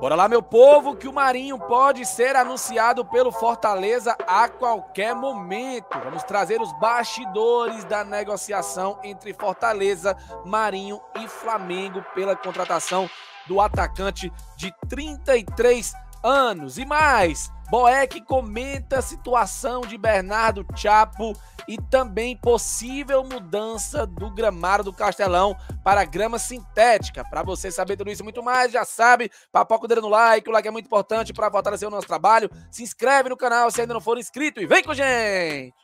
Bora lá, meu povo, que o Marinho pode ser anunciado pelo Fortaleza a qualquer momento. Vamos trazer os bastidores da negociação entre Fortaleza, Marinho e Flamengo pela contratação do atacante de 33 anos. E mais, Boeck comenta a situação de Bernardo Chapo e também possível mudança do gramado do Castelão para grama sintética. Para você saber tudo isso e muito mais, já sabe, papoca o dedo no like, o like é muito importante para fortalecer o nosso trabalho. Se inscreve no canal se ainda não for inscrito e vem com a gente!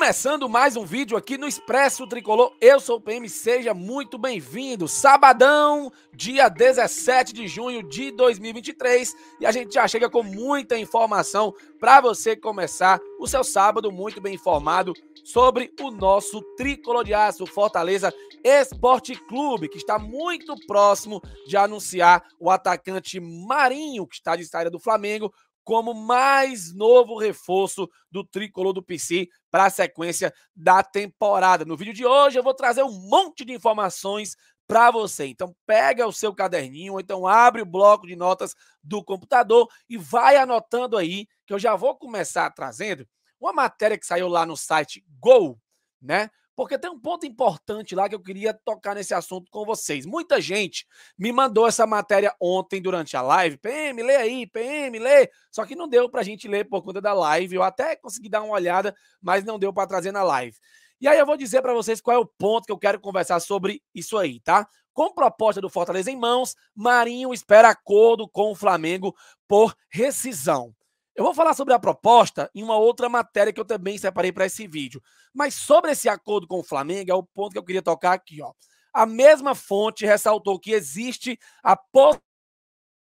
Começando mais um vídeo aqui no Expresso Tricolor, eu sou o PM, seja muito bem-vindo. Sabadão, dia 17 de junho de 2023, e a gente já chega com muita informação para você começar o seu sábado muito bem informado sobre o nosso Tricolor de Aço Fortaleza Esporte Clube, que está muito próximo de anunciar o atacante Marinho, que está de saída do Flamengo, como mais novo reforço do tricolor do PC para a sequência da temporada. No vídeo de hoje eu vou trazer um monte de informações para você. Então pega o seu caderninho, ou então abre o bloco de notas do computador e vai anotando aí que eu já vou começar trazendo uma matéria que saiu lá no site Gol, né? Porque tem um ponto importante lá que eu queria tocar nesse assunto com vocês. Muita gente me mandou essa matéria ontem durante a live. PM, lê aí, PM, lê. Só que não deu para a gente ler por conta da live. Eu até consegui dar uma olhada, mas não deu para trazer na live. E aí eu vou dizer para vocês qual é o ponto que eu quero conversar sobre isso aí, tá? Com proposta do Fortaleza em mãos, Marinho espera acordo com o Flamengo por rescisão. Eu vou falar sobre a proposta em uma outra matéria que eu também separei para esse vídeo. Mas sobre esse acordo com o Flamengo, é o ponto que eu queria tocar aqui, ó. A mesma fonte ressaltou que existe a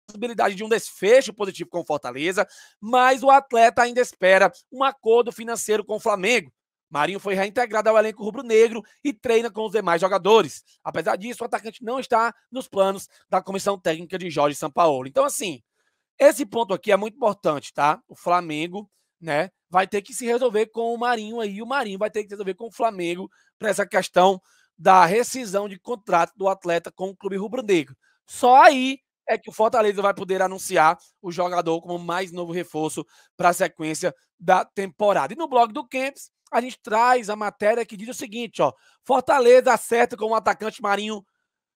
possibilidade de um desfecho positivo com Fortaleza, mas o atleta ainda espera um acordo financeiro com o Flamengo. Marinho foi reintegrado ao elenco rubro-negro e treina com os demais jogadores. Apesar disso, o atacante não está nos planos da comissão técnica de Jorge Sampaoli. Então, assim, esse ponto aqui é muito importante, tá? O Flamengo, né, vai ter que se resolver com o Marinho aí, o Marinho vai ter que se resolver com o Flamengo para essa questão da rescisão de contrato do atleta com o clube rubro-negro. Só aí é que o Fortaleza vai poder anunciar o jogador como mais novo reforço para a sequência da temporada. E no blog do Camps, a gente traz a matéria que diz o seguinte, ó: Fortaleza acerta com o atacante Marinho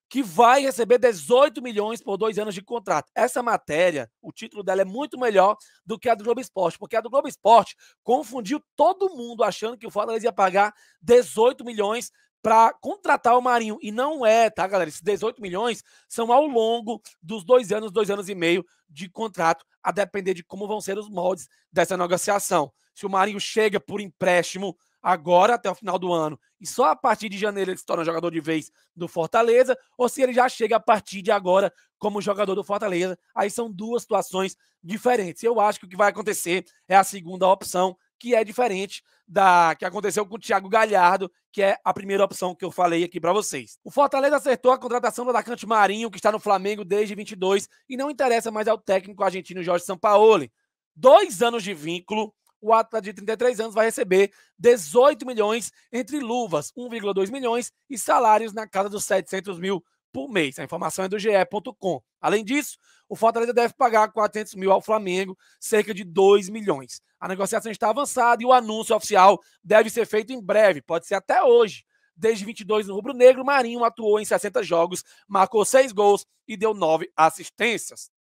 que vai receber 18 milhões por dois anos de contrato. Essa matéria, o título dela é muito melhor do que a do Globo Esporte, porque a do Globo Esporte confundiu todo mundo achando que o Fortaleza ia pagar 18 milhões para contratar o Marinho. E não é, tá, galera? Esses 18 milhões são ao longo dos dois anos, dois anos e meio de contrato, a depender de como vão ser os moldes dessa negociação. Se o Marinho chega por empréstimo agora até o final do ano e só a partir de janeiro ele se torna jogador de vez do Fortaleza, ou se ele já chega a partir de agora como jogador do Fortaleza. Aí são duas situações diferentes. Eu acho que o que vai acontecer é a segunda opção, que é diferente da que aconteceu com o Thiago Galhardo, que é a primeira opção que eu falei aqui para vocês. O Fortaleza acertou a contratação do atacante Marinho, que está no Flamengo desde 22 e não interessa mais ao técnico argentino Jorge Sampaoli. Dois anos de vínculo o atleta de 33 anos vai receber 18 milhões entre luvas, 1,2 milhões e salários na casa dos 700 mil por mês. A informação é do GE.com. Além disso, o Fortaleza deve pagar 400 mil ao Flamengo, cerca de 2 milhões. A negociação está avançada e o anúncio oficial deve ser feito em breve, pode ser até hoje. Desde 22 no Rubro Negro, Marinho atuou em 60 jogos, marcou 6 gols e deu 9 assistências.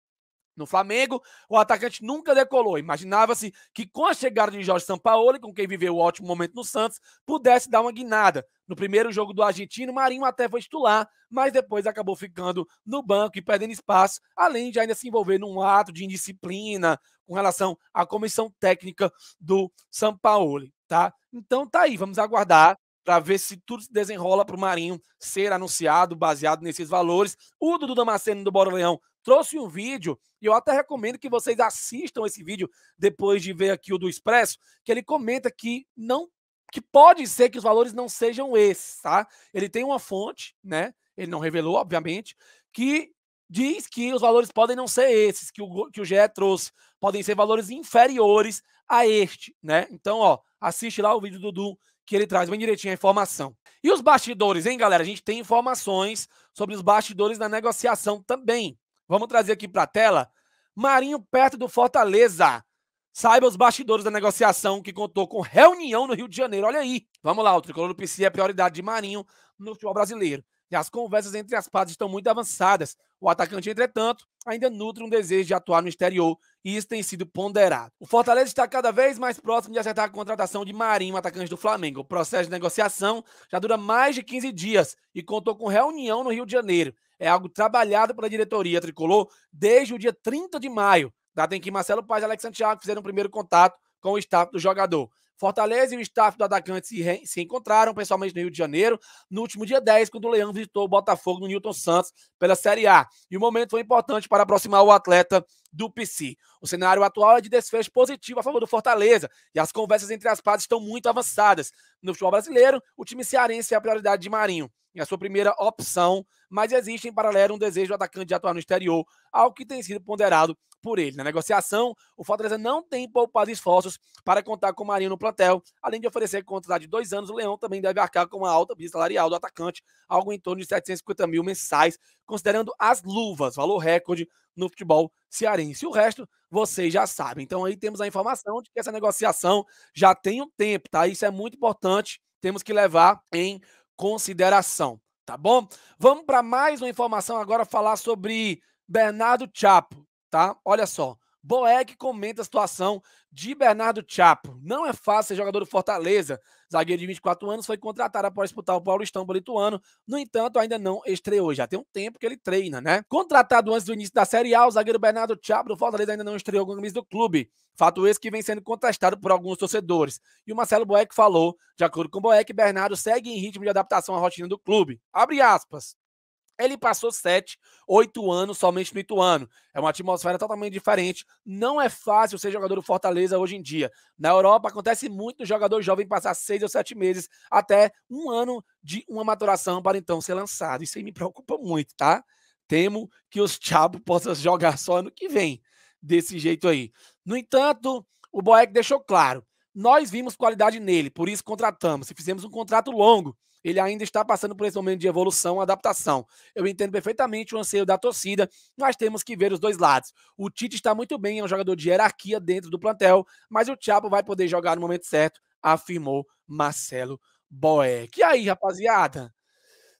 No Flamengo, o atacante nunca decolou. Imaginava-se que com a chegada de Jorge Sampaoli, com quem viveu o ótimo momento no Santos, pudesse dar uma guinada. No primeiro jogo do argentino, Marinho até foi titular, mas depois acabou ficando no banco e perdendo espaço, além de ainda se envolver num ato de indisciplina com relação à comissão técnica do Sampaoli, tá? Então tá aí, vamos aguardar para ver se tudo se desenrola para o Marinho ser anunciado baseado nesses valores. O Dudu Damasceno do Bora Leão trouxe um vídeo, e eu até recomendo que vocês assistam esse vídeo depois de ver aqui o do Expresso, que ele comenta que não que pode ser que os valores não sejam esses, tá? Ele tem uma fonte, né? Ele não revelou, obviamente, que diz que os valores podem não ser esses que o, que o GE trouxe, podem ser valores inferiores a este, né? Então, ó, assiste lá o vídeo do Dudu que ele traz bem direitinho a informação. E os bastidores, hein, galera? A gente tem informações sobre os bastidores da negociação também. Vamos trazer aqui para a tela. Marinho perto do Fortaleza. Saiba os bastidores da negociação que contou com reunião no Rio de Janeiro. Olha aí. Vamos lá, o tricolor do PC é prioridade de Marinho no futebol brasileiro. E as conversas entre as partes estão muito avançadas. O atacante, entretanto, ainda nutre um desejo de atuar no exterior e isso tem sido ponderado. O Fortaleza está cada vez mais próximo de acertar a contratação de Marinho, atacante do Flamengo. O processo de negociação já dura mais de 15 dias e contou com reunião no Rio de Janeiro. É algo trabalhado pela diretoria tricolor desde o dia 30 de maio, data em que Marcelo Paz e Alex Santiago fizeram o primeiro contato com o staff do jogador. Fortaleza e o staff do atacante se, re... se, encontraram pessoalmente no Rio de Janeiro no último dia 10, quando o Leão visitou o Botafogo no Newton Santos pela Série A. E o momento foi importante para aproximar o atleta do PC. O cenário atual é de desfecho positivo a favor do Fortaleza e as conversas entre as partes estão muito avançadas. No futebol brasileiro, o time cearense é a prioridade de Marinho, é a sua primeira opção, mas existe em paralelo um desejo do atacante de atuar no exterior, algo que tem sido ponderado por ele. Na negociação, o Fortaleza não tem poupado esforços para contar com o Marinho no plantel. Além de oferecer contrato de dois anos, o Leão também deve arcar com uma alta vista salarial do atacante, algo em torno de 750 mil mensais, considerando as luvas, valor recorde no futebol cearense. O resto vocês já sabem. Então aí temos a informação de que essa negociação já tem um tempo, tá? Isso é muito importante, temos que levar em consideração, tá bom? Vamos para mais uma informação agora falar sobre Bernardo Chapo, tá? Olha só. Boeck comenta a situação de Bernardo Chapo. Não é fácil ser jogador do Fortaleza. Zagueiro de 24 anos foi contratado após disputar o Paulistão por Lituano. No entanto, ainda não estreou. Já tem um tempo que ele treina, né? Contratado antes do início da Série A, o zagueiro Bernardo Chapo do Fortaleza ainda não estreou com o camisa do clube. Fato esse que vem sendo contestado por alguns torcedores. E o Marcelo Boeck falou, de acordo com Boeck, Bernardo segue em ritmo de adaptação à rotina do clube. Abre aspas. Ele passou sete, oito anos somente no Ituano. É uma atmosfera totalmente diferente. Não é fácil ser jogador do Fortaleza hoje em dia. Na Europa acontece muito o jogador jovem passar seis ou sete meses até um ano de uma maturação para então ser lançado. Isso aí me preocupa muito, tá? Temo que os Thiago possam jogar só ano que vem, desse jeito aí. No entanto, o Boeck deixou claro: nós vimos qualidade nele, por isso contratamos e fizemos um contrato longo ele ainda está passando por esse momento de evolução, adaptação. Eu entendo perfeitamente o anseio da torcida, mas temos que ver os dois lados. O Tite está muito bem, é um jogador de hierarquia dentro do plantel, mas o Thiago vai poder jogar no momento certo, afirmou Marcelo Boeck. E aí, rapaziada?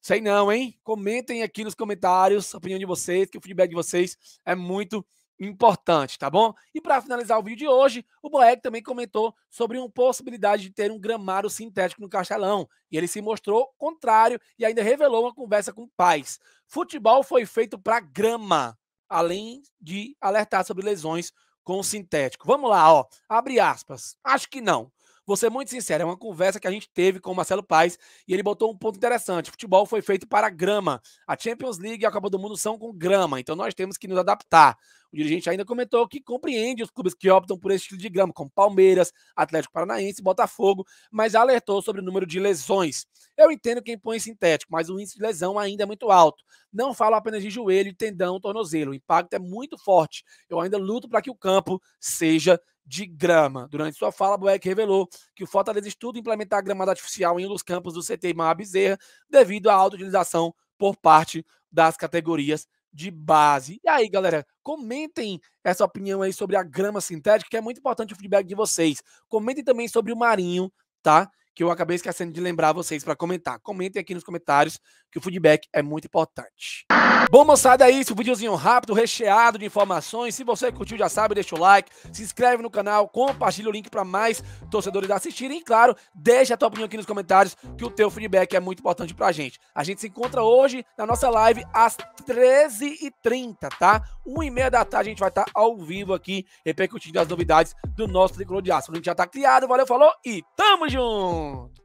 Sei não, hein? Comentem aqui nos comentários a opinião de vocês, que o feedback de vocês é muito importante importante, tá bom? E para finalizar o vídeo de hoje, o Boeck também comentou sobre uma possibilidade de ter um gramado sintético no Castelão, e ele se mostrou contrário e ainda revelou uma conversa com pais. Futebol foi feito para grama, além de alertar sobre lesões com o sintético. Vamos lá, ó. Abre aspas. Acho que não. Vou ser muito sincero, é uma conversa que a gente teve com o Marcelo Paes e ele botou um ponto interessante. O futebol foi feito para grama. A Champions League e a Copa do Mundo são com grama, então nós temos que nos adaptar. O dirigente ainda comentou que compreende os clubes que optam por esse estilo de grama, como Palmeiras, Atlético Paranaense, Botafogo, mas alertou sobre o número de lesões. Eu entendo quem põe sintético, mas o índice de lesão ainda é muito alto. Não falo apenas de joelho, tendão, tornozelo. O impacto é muito forte. Eu ainda luto para que o campo seja de grama. Durante sua fala, Boeck revelou que o Fortaleza estuda implementar gramada artificial em um dos campos do CT Mar Bezerra devido à alta utilização por parte das categorias de base. E aí, galera, comentem essa opinião aí sobre a grama sintética, que é muito importante o feedback de vocês. Comentem também sobre o Marinho, tá? Que eu acabei esquecendo de lembrar vocês para comentar. Comentem aqui nos comentários que o feedback é muito importante. Bom, moçada, é isso. Um videozinho rápido, recheado de informações. Se você curtiu, já sabe, deixa o like, se inscreve no canal, compartilha o link para mais torcedores assistirem. E, claro, deixa a tua opinião aqui nos comentários, que o teu feedback é muito importante pra gente. A gente se encontra hoje na nossa live às 13h30, tá? 1h30 da tarde a gente vai estar tá ao vivo aqui, repercutindo as novidades do nosso Tricolor de Aço. O link já tá criado. Valeu, falou e tamo junto!